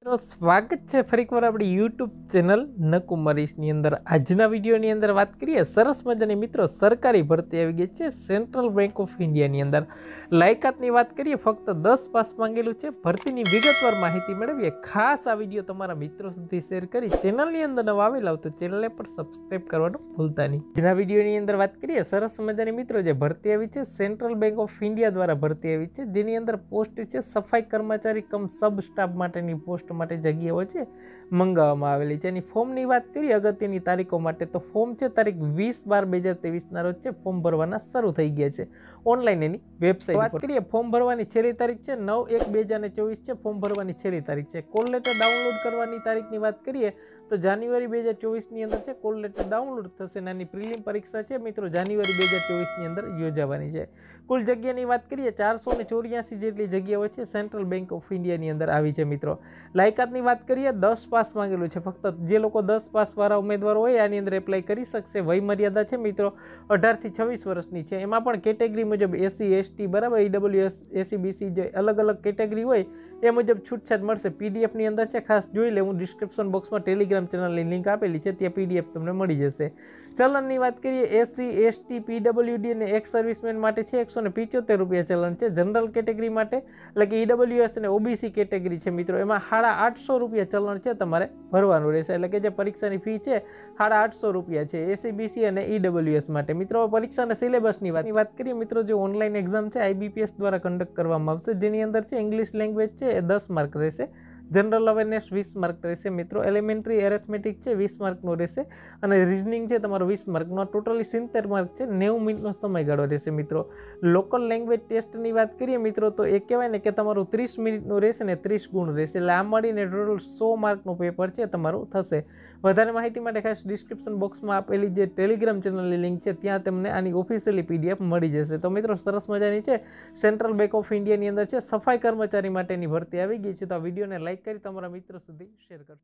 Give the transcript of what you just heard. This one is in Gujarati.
મિત્રો સ્વાગત છે ફરીકવાર આપણી યુટ્યુબ ચેનલ નકુમરીશની અંદર આજના વિડીયોની અંદર વાત કરીએ સરસ મજાની મિત્રો સરકારી ભરતી આવી ગઈ છે સેન્ટ્રલ બેંક ઓફ ઇન્ડિયાની અંદર લાયકાતની વાત કરીએ ફક્ત દસ પાસ માંગેલું છે ભરતીની વિગતવાર માહિતી મેળવીએ ખાસ આ વિડીયો તમારા મિત્રો સુધી શેર કરી ચેનલની અંદર નવા આવેલા તો ચેનલને પણ સબસ્ક્રાઈબ કરવાનું ભૂલતા નહીં આજના વિડીયોની અંદર વાત કરીએ સરસ મજાની મિત્રો જે ભરતી આવી છે સેન્ટ્રલ બેંક ઓફ ઇન્ડિયા દ્વારા ભરતી આવી છે જેની અંદર પોસ્ટ છે સફાઈ કર્મચારી કમ સબ સ્ટાફ માટેની પોસ્ટ ટેસ્ટ માટે જગ્યાઓ છે મંગાવવામાં આવેલી છે અને ફોર્મની વાત કરીએ અગત્યની તારીખો માટે તો ફોર્મ છે તારીખ વીસ બાર બે હજાર ત્રેવીસના રોજ છે ફોર્મ ભરવાના શરૂ થઈ ગયા છે ઓનલાઈન એની વેબસાઇટ વાત કરીએ ફોર્મ ભરવાની છેલ્લી તારીખ છે નવ એક બે હજાર છે ફોર્મ ભરવાની છેલ્લી તારીખ છે કોલ લેટર ડાઉનલોડ કરવાની તારીખની વાત કરીએ તો જાન્યુઆરી બે હજાર ચોવીસની અંદર છે કોલ લેટર ડાઉનલોડ થશે નાની પ્રિલિમ પરીક્ષા છે મિત્રો જાન્યુઆરી બે હજાર ચોવીસની અંદર યોજાવાની છે કુલ જગ્યાની વાત કરીએ ચારસો ને ચોર્યાસી જેટલી જગ્યાઓ છે સેન્ટ્રલ બેંક ઓફ ઇન્ડિયાની અંદર આવી છે મિત્રો લાયકાતની વાત કરીએ દસ પાસ માંગેલું છે ફક્ત જે લોકો દસ પાસવાળા ઉમેદવાર હોય આની અંદર એપ્લાય કરી શકશે વયમર્યાદા છે મિત્રો અઢારથી છવ્વીસ વર્ષની છે એમાં પણ કેટેગરી મુજબ એસી એસટી બરાબર ઈડબલ્યુ એસ એસીબીસી જે અલગ અલગ કેટેગરી હોય એ મુજબ છૂટછાટ મળશે પીડીએફની અંદર છે ખાસ જોઈ લે હું ડિસ્ક્રિપ્શન બોક્સમાં ટેલિગ્રામ ચેનલની લિંક આપેલી છે ત્યાં પીડીએફ તમને મળી જશે ચલણની વાત કરીએ એસસી એસટી પીડબ્લ્યુડી અને એક્સ સર્વિસમેન માટે છે એકસો ને પિચોતેર રૂપિયા ચલણ છે જનરલ કેટેગરી માટે એટલે કે ઈડબ્લ્યુએસ અને ઓબીસી કેટેગરી છે મિત્રો એમાં સાડા આઠસો રૂપિયા ચલણ છે તમારે ભરવાનું રહેશે એટલે કે જે પરીક્ષાની ફી છે સાડા આઠસો રૂપિયા છે એસી બીસી અને ઈડબ્લ્યુએસ માટે મિત્રો પરીક્ષા અને સિલેબસની વાતની વાત કરીએ મિત્રો જે ઓનલાઈન એક્ઝામ છે આઈબીપીએસ દ્વારા કન્ડક્ટ કરવામાં આવશે જેની અંદર છે ઇંગ્લિશ લેંગ્વેજ છે એ દસ માર્ક રહેશે જનરલ અવેરનેસ વીસ માર્ક રહેશે મિત્રો એલિમેન્ટરી એરેથમેટિક છે વીસ માર્કનો રહેશે અને રિઝનિંગ છે તમારો વીસ માર્કનો ટોટલી સિત્તેર માર્ક છે નેવું મિનિટનો સમયગાળો રહેશે મિત્રો લોકલ લેંગ્વેજ ટેસ્ટની વાત કરીએ મિત્રો તો એ કહેવાય ને કે તમારું ત્રીસ મિનિટનું રહેશે ને ત્રીસ ગુણ રહેશે એટલે આ મળીને ટોટલ સો માર્કનું પેપર છે તમારું થશે વધારે માહિતી માટે ખાસ ડિસ્ક્રિપ્શન બોક્સમાં આપેલી જે ટેલિગ્રામ ચેનલની લિંક છે ત્યાં તમને આની ઓફિશિયલી પીડીએફ મળી જશે તો મિત્રો સરસ મજાની છે સેન્ટ્રલ બેંક ઓફ ઇન્ડિયાની અંદર છે સફાઈ કર્મચારી માટેની ભરતી આવી ગઈ છે તો આ વિડીયોને લાઇક લાઇક કરી તમારા મિત્રો સુધી શેર કરશો